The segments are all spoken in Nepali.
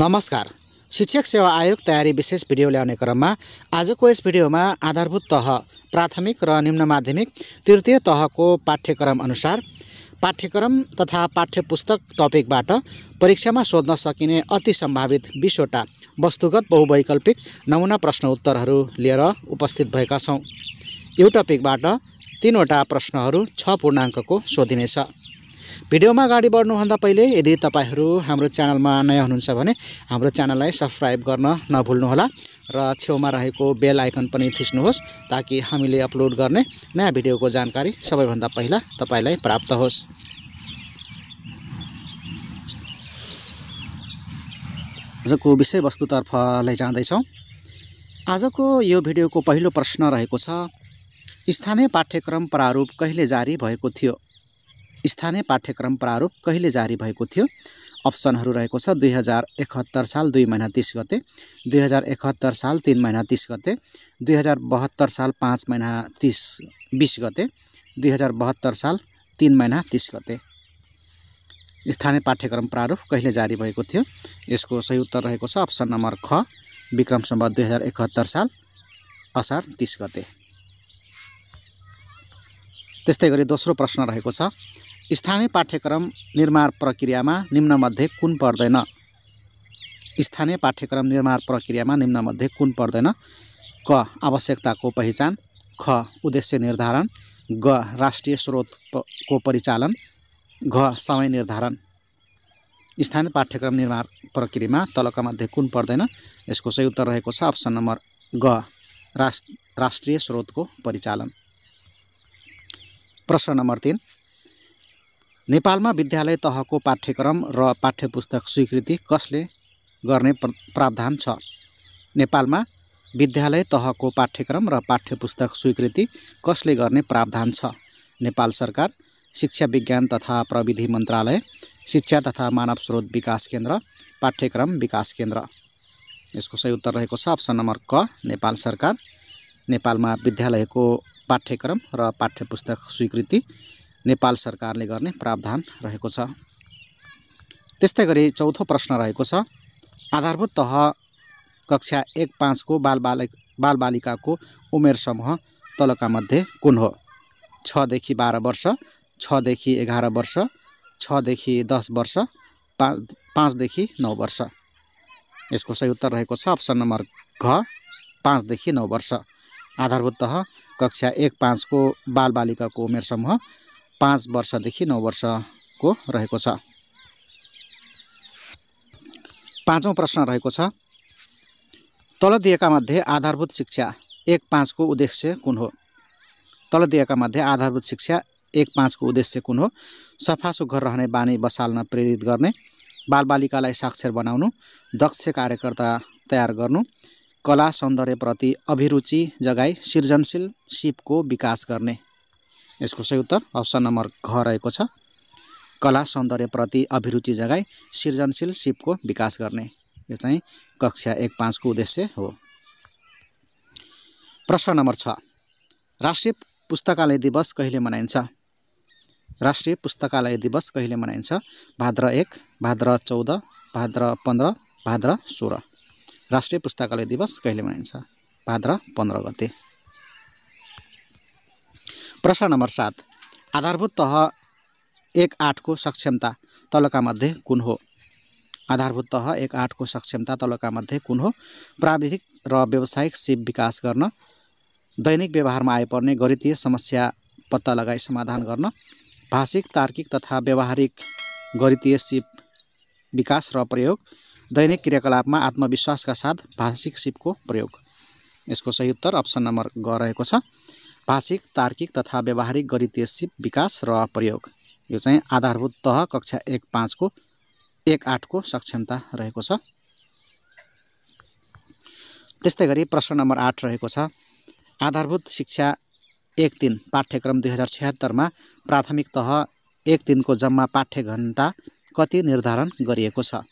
नमस्कार शिक्षक सेवा आयोग तयारी विशेष भिडियो ल्याउने क्रममा आजको यस भिडियोमा आधारभूत तह प्राथमिक र निम्न माध्यमिक तृतीय तहको पाठ्यक्रम अनुसार पाठ्यक्रम तथा पाठ्यपुस्तक टपिकबाट परीक्षामा सोध्न सकिने अति सम्भावित बिसवटा वस्तुगत बहुवैकल्पिक नमुना प्रश्न उत्तरहरू लिएर उपस्थित भएका छौँ यो टपिकबाट तिनवटा प्रश्नहरू छ पूर्णाङ्कको सोधिनेछ भिडियोमा अगाडि बढ्नुभन्दा पहिले यदि तपाईँहरू हाम्रो च्यानलमा नयाँ हुनुहुन्छ भने हाम्रो च्यानललाई सब्सक्राइब गर्न नभुल्नुहोला र छेउमा रहेको बेल आइकन पनि थिच्नुहोस् ताकि हामीले अपलोड गर्ने नयाँ भिडियोको जानकारी सबैभन्दा पहिला तपाईँलाई प्राप्त होस् आजको विषयवस्तुतर्फ लैजाँदैछौँ आजको यो भिडियोको पहिलो प्रश्न रहेको छ स्थानीय पाठ्यक्रम प्रारूप कहिले जारी भएको थियो स्थानीय पाठ्यक्रम प्रारूप कहिले जारी भएको थियो अप्सनहरू रहेको छ दुई हजार एकहत्तर साल दुई महिना तिस गते दुई हजार एकहत्तर साल तिन महिना तिस गते दुई हजार बहत्तर साल पाँच महिना तिस बिस गते दुई हजार बहत्तर साल तिन महिना तिस गते स्थानीय पाठ्यक्रम प्रारूप कहिले जारी भएको थियो यसको सही उत्तर रहेको छ अप्सन नम्बर ख विक्रम सम्बत दुई हजार एकहत्तर साल असार तिस गते त्यस्तै गरी दोस्रो प्रश्न रहेको छ स्थानीय पाठ्यक्रम निर्माण प्रक्रियामा निम्नमध्ये कुन पर्दैन स्थानीय पाठ्यक्रम निर्माण प्रक्रियामा निम्नमध्ये कुन पर्दैन क आवश्यकताको पहिचान ख उद्देश्य निर्धारण ग राष्ट्रिय स्रोतको परिचालन घ समय निर्धारण स्थानीय पाठ्यक्रम निर्माण प्रक्रियामा तलका मध्ये कुन पर्दैन यसको सही उत्तर रहेको छ अप्सन नम्बर ग राष्ट्रिय स्रोतको परिचालन प्रश्न नम्बर तिन नेपालमा विद्यालय तहको पाठ्यक्रम र पाठ्यपुस्तक स्वीकृति कसले गर्ने प्रावधान छ नेपालमा विद्यालय तहको पाठ्यक्रम र पाठ्यपुस्तक स्वीकृति कसले गर्ने प्रावधान छ नेपाल सरकार शिक्षा विज्ञान तथा प्रविधि मन्त्रालय शिक्षा तथा मानव स्रोत विकास केन्द्र पाठ्यक्रम विकास केन्द्र यसको सही उत्तर रहेको छ अप्सन नम्बर क नेपाल सरकार नेपालमा विद्यालयको पाठ्यक्रम र पाठ्यपुस्तक स्वीकृति नेपाल सरकारले गर्ने प्रावधान रहेको छ त्यस्तै गरी चौथो प्रश्न रहेको छ आधारभूत तह कक्षा एक पाँचको बाल बालबालिकाको उमेर समूह तलका मध्ये कुन हो छदेखि बाह्र वर्ष छदेखि एघार वर्ष छदेखि दस वर्ष पाँच पाँचदेखि नौ वर्ष यसको सही उत्तर रहेको छ अप्सन नम्बर घ पाँचदेखि नौ वर्ष आधारभूत तह कक्षा एक पाँचको बालबालिकाको उमेर समूह पाँच वर्षदेखि नौ वर्षको रहेको छ पाँचौँ प्रश्न रहेको छ तल दिएका मध्ये आधारभूत शिक्षा एक पाँचको उद्देश्य कुन हो तल दिएका मध्ये आधारभूत शिक्षा एक पाँचको उद्देश्य कुन हो सफा सुग्घर रहने बानी बसाल्न प्रेरित गर्ने बालबालिकालाई साक्षर बनाउनु दक्ष कार्यकर्ता तयार गर्नु कला सौन्दर्यप्रति अभिरुचि जगाई सृजनशील सिपको विकास गर्ने यसको सही उत्तर अप्सन नम्बर घ रहेको छ कला सौन्दर्यप्रति अभिरुचि जगाई सृजनशील सिपको विकास गर्ने यो चाहिँ कक्षा एक पाँचको उद्देश्य हो प्रश्न नम्बर छ राष्ट्रिय पुस्तकालय दिवस कहिले मनाइन्छ राष्ट्रिय पुस्तकालय दिवस कहिले मनाइन्छ भाद्र एक भाद्र चौध भाद्र पन्ध्र भाद्र सोह्र राष्ट्रिय पुस्तकालय दिवस कहिले मनाइन्छ भाद्र पन्ध्र गते प्रश्न नम्बर सात आधारभूत तह एक आठको सक्षमता तलका मध्ये कुन हो आधारभूत तह एक आठको सक्षमता तलका मध्ये कुन हो प्राविधिक र व्यावसायिक सिप विकास गर्न दैनिक व्यवहारमा आइपर्ने गणितीय समस्या पत्ता लगाई समाधान गर्न भाषिक तार्किक तथा व्यावहारिक गणितीय सिप विकास र प्रयोग दैनिक क्रियाकलापमा आत्मविश्वासका साथ भाषिक सिपको प्रयोग यसको सही उत्तर अप्सन नम्बर ग रहेको छ भाषिक तार्किक तथा व्यावहारिक गणितीय सिप विकास र प्रयोग यो चाहिँ आधारभूत तह कक्षा एक पाँचको एक आठको सक्षमता रहेको छ त्यस्तै गरी प्रश्न नम्बर आठ रहेको छ आधारभूत शिक्षा एक तिन पाठ्यक्रम दुई हजार छिहत्तरमा प्राथमिक तह एक तिनको जम्मा पाठ्य घन्टा कति निर्धारण गरिएको छ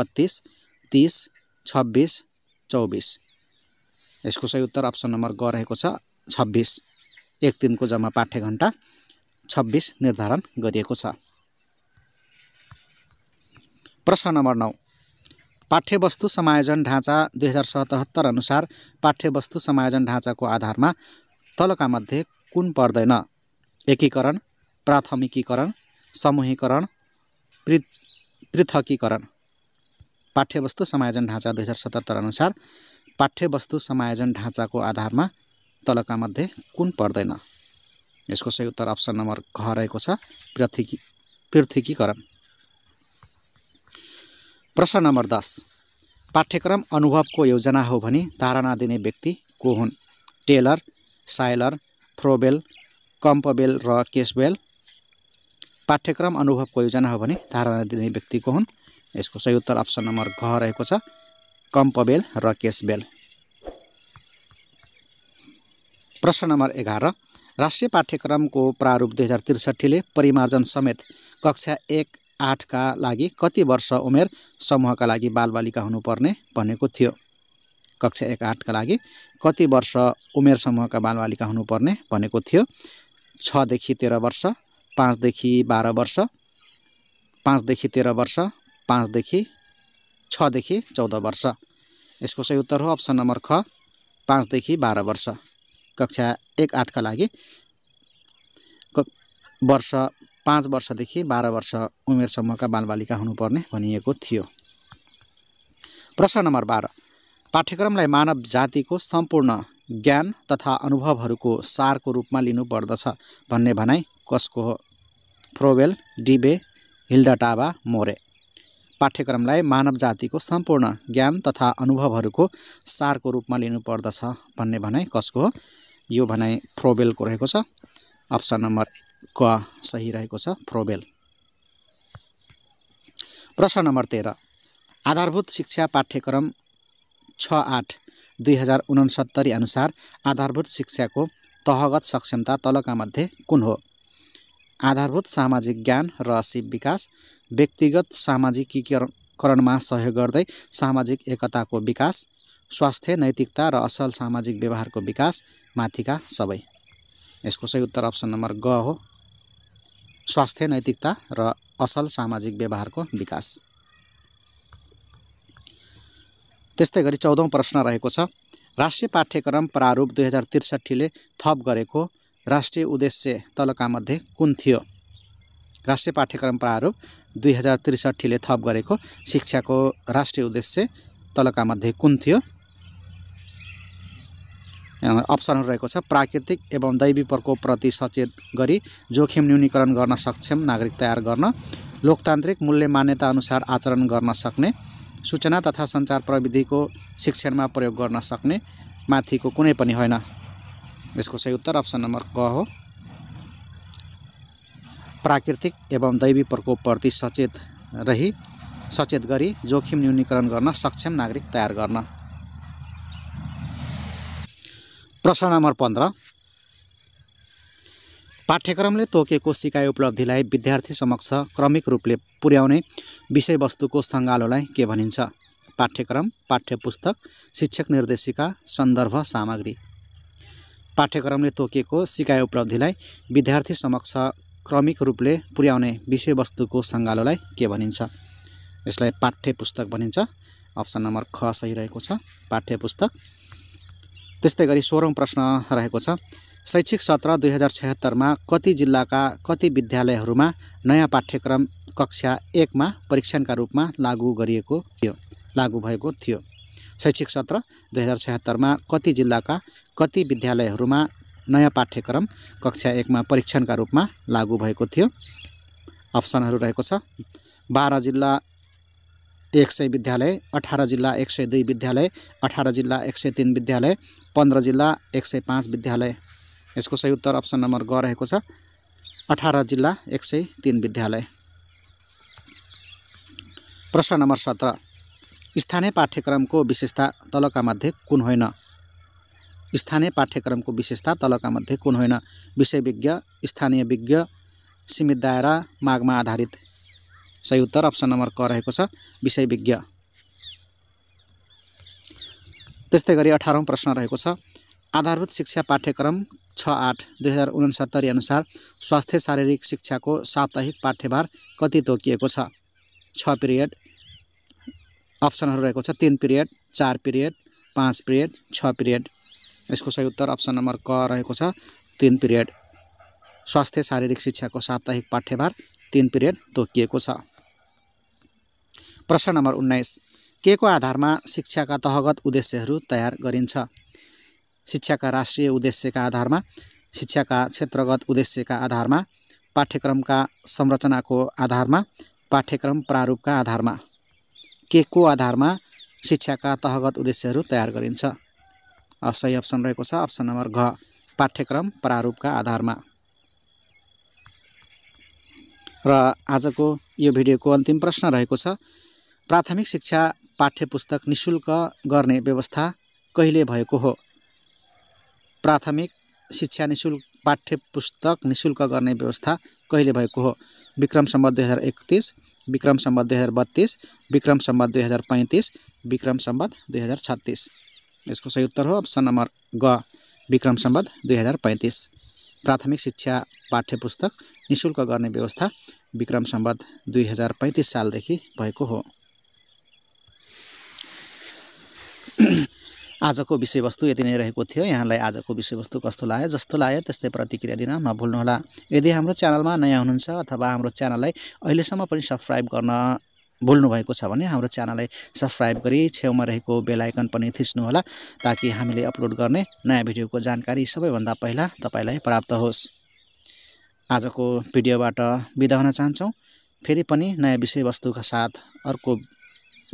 बत्तिस तिस छब्बिस चौबिस यसको सही उत्तर अप्सन नम्बर ग रहेको छ छब्बिस एक दिनको जम्मा पाठ्य घन्टा छब्बिस निर्धारण गरिएको छ प्रश्न नम्बर नौ पाठ्यवस्तु समायोजन ढाँचा दुई हजार सतहत्तर अनुसार पाठ्यवस्तु समायोजन ढाँचाको आधारमा तलका मध्ये कुन पर्दैन एकीकरण प्राथमिकीकरण समूहीकरण पृथकीकरण पाठ्यवस्तु समायोजन ढाँचा दुई हजार सतहत्तर अनुसार पाठ्यवस्तु समायोजन ढाँचाको आधारमा तलका मध्ये कुन पर्दैन यसको सही उत्तर अप्सन नम्बर घ रहेको छ पृथ्वी पृथ्वीकरण प्रश्न नम्बर दस पाठ्यक्रम अनुभवको योजना हो भने धारणा दिने व्यक्ति को हुन् टेलर साइलर थ्रोबेल कम्पबेल र केसबेल पाठ्यक्रम अनुभवको योजना हो भने धारणा दिने व्यक्ति को हुन् यसको सही उत्तर अप्सन नम्बर घ रहेको छ कम्पबेल र केसबेल प्रश्न नम्बर एघार राष्ट्रिय पाठ्यक्रमको प्रारूप दुई हजार त्रिसठीले परिमार्जन समेत कक्षा एक आठका लागि कति वर्ष उमेर समूहका लागि बालबालिका हुनुपर्ने भनेको थियो कक्षा एक आठका लागि कति वर्ष उमेर समूहका बालबालिका हुनुपर्ने भनेको थियो छदेखि तेह्र वर्ष पाँचदेखि बाह्र वर्ष पाँचदेखि तेह्र वर्ष पाँचदेखि छदेखि चौध वर्ष यसको सही उत्तर हो अप्सन नम्बर ख पाँचदेखि बाह्र वर्ष कक्षा एक आठका लागि वर्ष पाँच वर्षदेखि बाह्र वर्ष उमेरसम्मका बालबालिका हुनुपर्ने भनिएको थियो प्रश्न नम्बर बाह्र पाठ्यक्रमलाई मानव जातिको सम्पूर्ण ज्ञान तथा अनुभवहरूको सारको रूपमा लिनुपर्दछ भन्ने भनाइ कसको हो फ्रोवेल डिबे हिल्डटाबा मोरे पाठ्यक्रमलाई मानव जातिको सम्पूर्ण ज्ञान तथा अनुभवहरूको सारको रूपमा लिनुपर्दछ भन्ने भनाइ कसको हो यो भनाइ फ्रोबेलको रहेको छ अप्सन नम्बर क सही रहेको छ फ्रोबेल प्रश्न नम्बर तेह्र आधारभूत शिक्षा पाठ्यक्रम छ आठ दुई हजार उनसत्तरी अनुसार आधारभूत शिक्षाको तहगत सक्षमता तलका मध्ये कुन हो आधारभूत सामाजिक ज्ञान र शिव विकास व्यक्तिगत सामाजिकीकरणमा सहयोग गर्दै सामाजिक एकताको विकास स्वास्थ्य नैतिकता र असल सामाजिक व्यवहारको विकास माथिका सबै यसको सही उत्तर अप्सन नम्बर ग हो स्वास्थ्य नैतिकता र असल सामाजिक व्यवहारको विकास त्यस्तै गरी चौधौँ प्रश्न रहेको छ राष्ट्रिय पाठ्यक्रम प्रारूप दुई हजार त्रिसठीले थप गरेको राष्ट्रिय उद्देश्य तलका मध्ये कुन थियो राष्ट्रिय पाठ्यक्रम प्रारूप दुई हजार त्रिसठीले थप गरेको शिक्षाको राष्ट्रिय उद्देश्य तलका मध्ये कुन थियो अप्सनहरू रहेको छ प्राकृतिक एवं दैवी प्रकोपप्रति सचेत गरी जोखिम न्यूनीकरण गर्न सक्षम नागरिक तयार गर्न लोकतान्त्रिक मूल्य मान्यता अनुसार आचरण गर्न सक्ने सूचना तथा सञ्चार प्रविधिको शिक्षणमा प्रयोग गर्न सक्ने माथिको कुनै पनि होइन यसको सही उत्तर अप्सन नम्बर क हो प्राकृतिक एवं दैवी प्रकोपप्रति सचेत रही सचेत गरी जोखिम न्यूनीकरण गर्न सक्षम नागरिक तयार गर्न प्रश्न नम्बर पन्ध्र पाठ्यक्रमले तोकेको सिकाइ उपलब्धिलाई विद्यार्थी समक्ष क्रमिक रूपले पुर्याउने विषयवस्तुको सङ्गालोलाई के भनिन्छ पाठ्यक्रम पाठ्यपुस्तक शिक्षक निर्देशिका सन्दर्भ सामग्री पाठ्यक्रमले तोकेको सिकाइ उपलब्धिलाई विद्यार्थी समक्ष क्रमिक रूपले पुर्याउने विषयवस्तुको सङ्गालोलाई के भनिन्छ यसलाई पाठ्य पुस्तक भनिन्छ अप्सन नम्बर ख सही रहेको छ पाठ्य पुस्तक त्यस्तै गरी सोह्रौँ प्रश्न रहेको छ शैक्षिक सत्र दुई हजार छत्तरमा कति जिल्लाका कति विद्यालयहरूमा नयाँ पाठ्यक्रम कक्षा एकमा परीक्षणका रूपमा लागू गरिएको थियो लागू भएको थियो शैक्षिक सत्र दुई हजार छत्तरमा कति जिल्लाका कति विद्यालयहरूमा नयाँ पाठ्यक्रम कक्षा एकमा परीक्षणका रूपमा लागू भएको थियो अप्सनहरू रहेको छ बाह्र जिल्ला एक सय विद्यालय अठार जिल्ला एक सय दुई विद्यालय अठार जिल्ला एक सय तिन विद्यालय पन्ध्र जिल्ला एक सय पाँच विद्यालय यसको सही उत्तर अप्सन नम्बर ग रहेको छ अठार जिल्ला एक सय तिन विद्यालय प्रश्न नम्बर सत्र स्थानीय पाठ्यक्रमको विशेषता तलका मध्ये कुन होइन स्थानीय पाठ्यक्रमको विशेषता तलका मध्ये कुन होइन विषयविज्ञ स्थानीय विज्ञ सीमित दायरा मागमा आधारित सही उत्तर अप्सन नम्बर क रहेको छ विज्ञ त्यस्तै गरी अठारौँ प्रश्न रहेको छ आधारभूत शिक्षा पाठ्यक्रम छ आठ दुई हजार उनसत्तरी अनुसार स्वास्थ्य शारीरिक शिक्षाको साप्ताहिक पाठ्यभार कति तोकिएको छ छ पिरियड अप्सनहरू रहेको छ तिन पिरियड चार पिरियड पाँच पिरियड छ पिरियड यसको सही उत्तर अप्सन नम्बर क रहेको छ तिन पिरियड स्वास्थ्य शारीरिक शिक्षाको साप्ताहिक पाठ्यभार तिन पिरियड तोकिएको छ प्रश्न नम्बर उन्नाइस के को आधारमा शिक्षाका तहगत उद्देश्यहरू तयार गरिन्छ शिक्षाका राष्ट्रिय उद्देश्यका आधारमा शिक्षाका क्षेत्रगत उद्देश्यका आधारमा पाठ्यक्रमका संरचनाको आधारमा पाठ्यक्रम प्रारूपका आधारमा के को आधारमा शिक्षाका तहगत उद्देश्यहरू तयार गरिन्छ सही अप्सन रहेको छ अप्सन नम्बर घ पाठ्यक्रम प्रारूपका आधारमा र आजको यो भिडियोको अन्तिम प्रश्न रहेको छ प्राथमिक शिक्षा पाठ्यपुस्तक निःशुल्क करने व्यवस्था कहले हो प्राथमिक शिक्षा निःशुल्क पाठ्यपुस्तक निःशुल्क करने व्यवस्था कहले हो विक्रम सम्बत दुई हजार एकतीस विक्रम सम्बत दुई हजार बत्तीस विक्रम सम्बत दुई हजार पैंतीस विक्रम सम्बत दुई हजार छत्तीस इसको सही उत्तर हो अप्सन नम्बर ग विक्रम सम्बत दुई हजार पैंतीस प्राथमिक शिक्षा पाठ्यपुस्तक निःशुल्क करने व्यवस्था विक्रम सम्बत दुई हजार पैंतीस सालदेखि हो आजको विषयवस्तु यति नै रहेको थियो यहाँलाई आजको विषयवस्तु कस्तो लाग्यो जस्तो लाग्यो त्यस्तै प्रतिक्रिया दिन नभुल्नुहोला यदि हाम्रो च्यानलमा नयाँ हुनुहुन्छ अथवा हाम्रो च्यानललाई अहिलेसम्म पनि सब्सक्राइब गर्न भुल्नुभएको छ भने हाम्रो च्यानललाई सब्सक्राइब गरी छेउमा रहेको बेलायकन पनि थिच्नुहोला ताकि हामीले अपलोड गर्ने नयाँ भिडियोको जानकारी सबैभन्दा पहिला तपाईँलाई प्राप्त होस् आजको भिडियोबाट बिदा हुन चाहन्छौँ फेरि पनि नयाँ विषयवस्तुका साथ अर्को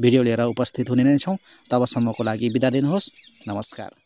भिडियो लिएर उपस्थित हुने नै छौँ तबसम्मको लागि बिदा दिनुहोस् नमस्कार